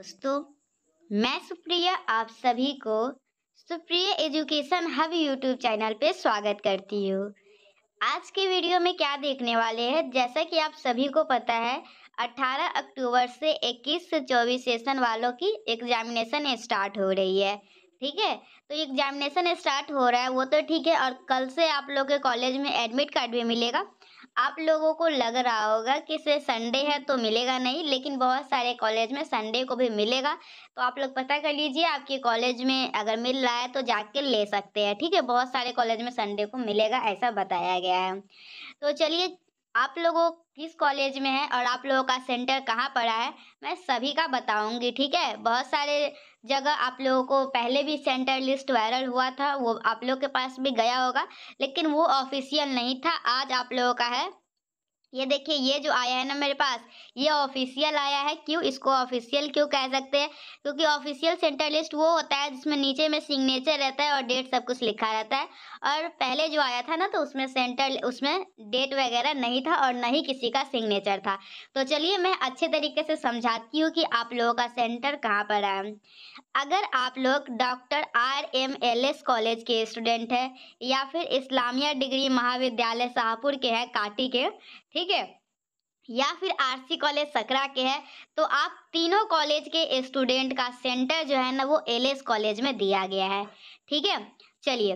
दोस्तों मैं सुप्रिया आप सभी को Supriya education hub YouTube channel पे स्वागत करती हूँ आज के वीडियो में क्या देखने वाले हैं जैसा कि आप सभी को पता है 18 अक्टूबर से 21 से 24 सेशन वालों की एग्जामिनेशन स्टार्ट हो रही है ठीक है तो एग्जामिनेशन स्टार्ट हो रहा है वो तो ठीक है और कल से आप लोग के कॉलेज में एडमिट कार्ड भी मिलेगा आप लोगों को लग रहा होगा कि सिर्फ संडे है तो मिलेगा नहीं लेकिन बहुत सारे कॉलेज में संडे को भी मिलेगा तो आप लोग पता कर लीजिए आपके कॉलेज में अगर मिल रहा है तो जाके ले सकते हैं ठीक है बहुत सारे कॉलेज में संडे को मिलेगा ऐसा बताया गया है तो चलिए आप लोगों किस कॉलेज में है और आप लोगों का सेंटर कहाँ पड़ा है मैं सभी का बताऊंगी ठीक है बहुत सारे जगह आप लोगों को पहले भी सेंटर लिस्ट वायरल हुआ था वो आप लोगों के पास भी गया होगा लेकिन वो ऑफिशियल नहीं था आज आप लोगों का है ये देखिए ये जो आया है ना मेरे पास ये ऑफिशियल आया है क्यों इसको ऑफिशियल क्यों कह सकते हैं क्योंकि ऑफिशियल सेंटर लिस्ट वो होता है जिसमें नीचे में सिग्नेचर रहता है और डेट सब कुछ लिखा रहता है और पहले जो आया था ना तो उसमें सेंटर उसमें डेट वगैरह नहीं था और ना ही किसी का सिग्नेचर था तो चलिए मैं अच्छे तरीके से समझाती हूँ कि आप लोगों का सेंटर कहाँ पर है अगर आप लोग doctor R M L S college के स्टूडेंट हैं या फिर इस्लामिया डिग्री महाविद्यालय शाहपुर के हैं काटी के ठीक ठीक है या फिर आरसी कॉलेज सकरा के है तो आप तीनों कॉलेज के स्टूडेंट का सेंटर जो है ना वो एलएस कॉलेज में दिया गया है ठीक है चलिए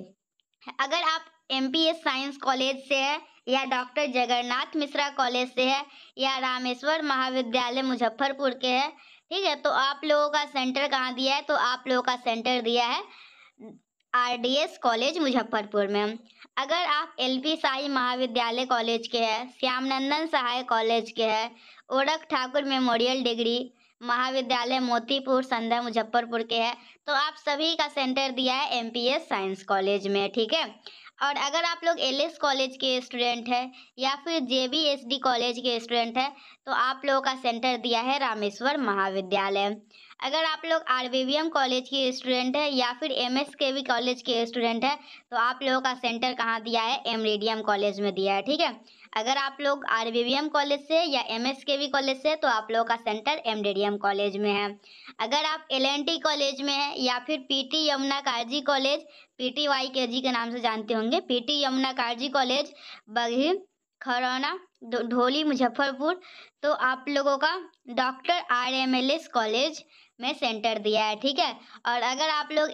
अगर आप M P S science college से है या डॉक्टर जगन्नाथ मिश्रा कॉलेज से है या रामेश्वर महाविद्यालय मुजफ्फरपुर के है ठीक है तो आप लोगों का सेंटर कहाँ दिया है तो आप लोगों का सेंटर दिया है आरडीएस कॉलेज मुजफ्फरपुर में अगर आप एलपी साई महाविद्यालय कॉलेज के हैं श्यामनंदन सहाय कॉलेज के हैं ओरख ठाकुर मेमोरियल डिग्री महाविद्यालय मोतीपुर संध्या मुजफ्फरपुर के हैं तो आप सभी का सेंटर दिया है एमपीएस साइंस कॉलेज में ठीक है और अगर आप लोग एल कॉलेज के स्टूडेंट हैं या फिर जे कॉलेज के स्टूडेंट हैं तो आप लोगों का सेंटर दिया है रामेश्वर महाविद्यालय अगर आप लोग आर कॉलेज के स्टूडेंट हैं या फिर M S K V college के स्टूडेंट हैं तो आप लोगों का सेंटर कहाँ दिया है एम एमरेडियम कॉलेज में दिया है ठीक है अगर आप लोग आर कॉलेज से या M S K V college से तो आप लोगों का सेंटर एम एमरेडियम कॉलेज में है अगर आप एल कॉलेज में हैं या फिर T Yamuna Karji college T Y K G के नाम से जानते होंगे टी यमुना कारजी कॉलेज बगही खरौना ढोली मुजफ्फरपुर तो आप लोगों का doctor R M L S college में सेंटर दिया है ठीक है और अगर आप लोग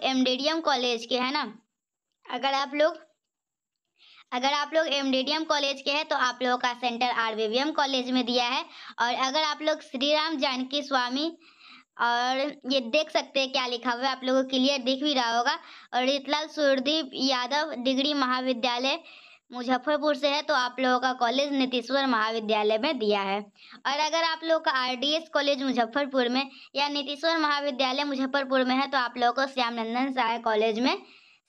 एम कॉलेज के हैं ना अगर आप लोग अगर आप लोग एम कॉलेज के हैं तो आप लोगों का सेंटर आर कॉलेज में दिया है और अगर आप लोग श्री राम जानकी स्वामी और ये देख सकते हैं क्या लिखा हुआ है आप लोगों को क्लियर दिख भी रहा होगा और रितलाल सूरदीप यादव डिग्री महाविद्यालय मुजफ्फरपुर से है तो आप लोगों का कॉलेज नीतीश्वर महाविद्यालय में दिया है और अगर आप लोगों का आरडीएस कॉलेज मुजफ्फरपुर में या नीतीश्वर महाविद्यालय मुजफ्फरपुर में है तो आप लोगों को श्याम नंदन साय कॉलेज में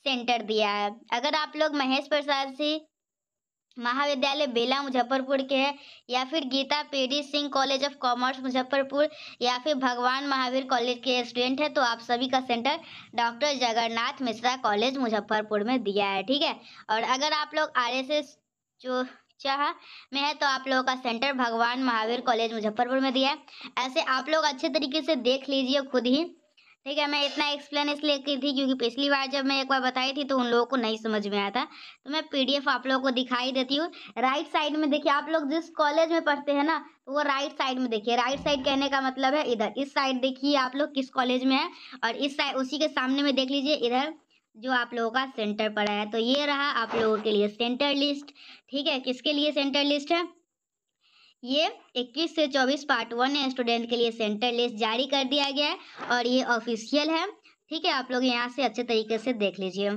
सेंटर दिया है अगर आप लोग महेश प्रसाद सिंह महाविद्यालय बेला मुजफ्फरपुर के है या फिर Gita Pedi Singh college of commerce Muzaffarpur या फिर भगवान महावीर कॉलेज के स्टूडेंट है तो आप सभी का centre doctor Jagannath Mishra college Muzaffarpur में दिया है ठीक है और अगर आप लोग आर एस एस जो चाह में है तो आप लोगों का सेंटर भगवान महावीर कॉलेज मुजफ्फरपुर में दिया है ऐसे आप लोग अच्छे तरीके से देख लीजिए खुद ही ठीक है मैं इतना एक्सप्लेन इसलिए की थी क्योंकि पिछली बार जब मैं एक बार बताई थी तो उन लोगों को नहीं समझ में आया था तो मैं पीडीएफ आप लोगों को दिखाई देती हूँ राइट साइड में देखिए आप लोग जिस कॉलेज में पढ़ते हैं ना तो वो राइट साइड में देखिए राइट साइड कहने का मतलब है इधर इस साइड देखिए आप लोग किस कॉलेज में है और इस साइड उसी के सामने में देख लीजिए इधर जो आप लोगों का सेंटर पड़ा है तो ये रहा आप लोगों के लिए सेंटर लिस्ट ठीक है किसके लिए सेंटर लिस्ट है ये 21 से 24 पार्ट वन है स्टूडेंट के लिए सेंटर लिस्ट जारी कर दिया गया है और ये ऑफिशियल है ठीक है आप लोग यहाँ से अच्छे तरीके से देख लीजिए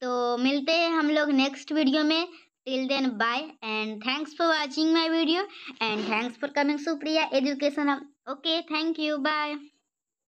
तो मिलते हैं हम लोग नेक्स्ट वीडियो में till then bye and thanks for watching my video and thanks for coming Supriya education okay thank you bye